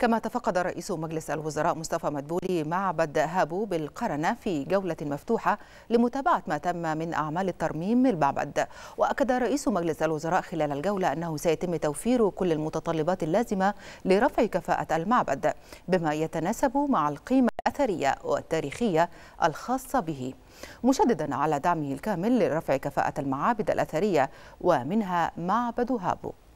كما تفقد رئيس مجلس الوزراء مصطفى مدبولي معبد هابو بالقرنة في جولة مفتوحة لمتابعة ما تم من أعمال الترميم المعبد وأكد رئيس مجلس الوزراء خلال الجولة أنه سيتم توفير كل المتطلبات اللازمة لرفع كفاءة المعبد بما يتناسب مع القيمة الأثرية والتاريخية الخاصة به مشددا على دعمه الكامل لرفع كفاءة المعابد الأثرية ومنها معبد هابو